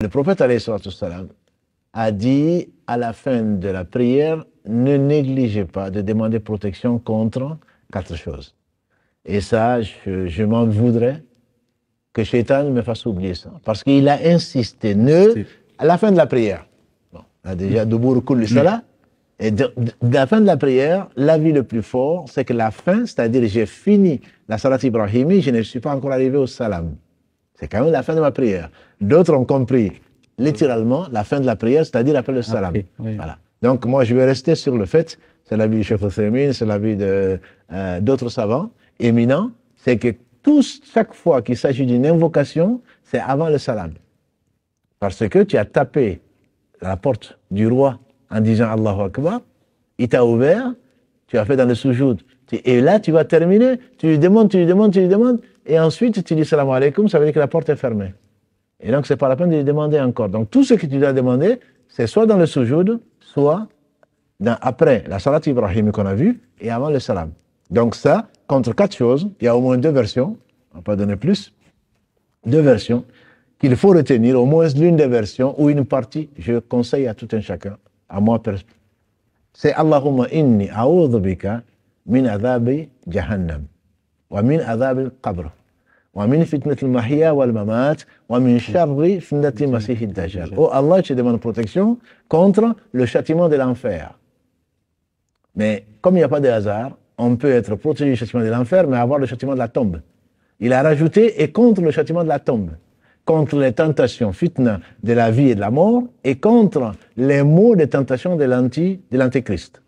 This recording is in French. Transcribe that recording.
Le prophète a dit à la fin de la prière, ne négligez pas de demander protection contre quatre choses. Et ça, je, m'en voudrais que Shaitan me fasse oublier ça. Parce qu'il a insisté, ne, à la fin de la prière. Bon, déjà Koul mm. cela. Mm. Et de, la fin de la prière, l'avis le plus fort, c'est que la fin, c'est-à-dire j'ai fini la salat Ibrahimi, je ne suis pas encore arrivé au salam. C'est quand même la fin de ma prière. D'autres ont compris littéralement la fin de la prière, c'est-à-dire après le ah, salam. Voilà. Donc moi, je vais rester sur le fait, c'est l'avis du chef sémine, c'est l'avis euh, d'autres savants éminents, c'est que tous, chaque fois qu'il s'agit d'une invocation, c'est avant le salam. Parce que tu as tapé la porte du roi en disant Allahu Akbar, il t'a ouvert, tu as fait dans le soujoud. Et là, tu vas terminer, tu lui demandes, tu lui demandes, tu lui demandes, et ensuite tu dis salam alaikum, ça veut dire que la porte est fermée. Et donc, c'est pas la peine de lui demander encore. Donc, tout ce que tu dois demander, c'est soit dans le soujoud, soit après la salat Ibrahim qu'on a vu et avant le salam. Donc ça, contre quatre choses, il y a au moins deux versions, on va pas donner plus, deux versions qu'il faut retenir, au moins l'une des versions, ou une partie, je conseille à tout un chacun, à moi Say, Allahumma inni a'udhu min adhabi jahannam wa min adhabi al-qabr wa min fitnat al-mahya wal-mamat wa min sharri fitnati masih dajjal Oh Allah, je demande protection contre le châtiment de l'enfer. Mais comme il n'y a pas de hasard, on peut être protégé du châtiment de l'enfer, mais avoir le châtiment de la tombe. Il a rajouté et contre le châtiment de la tombe contre les tentations fitna de la vie et de la mort et contre les mots de tentation de l'antéchrist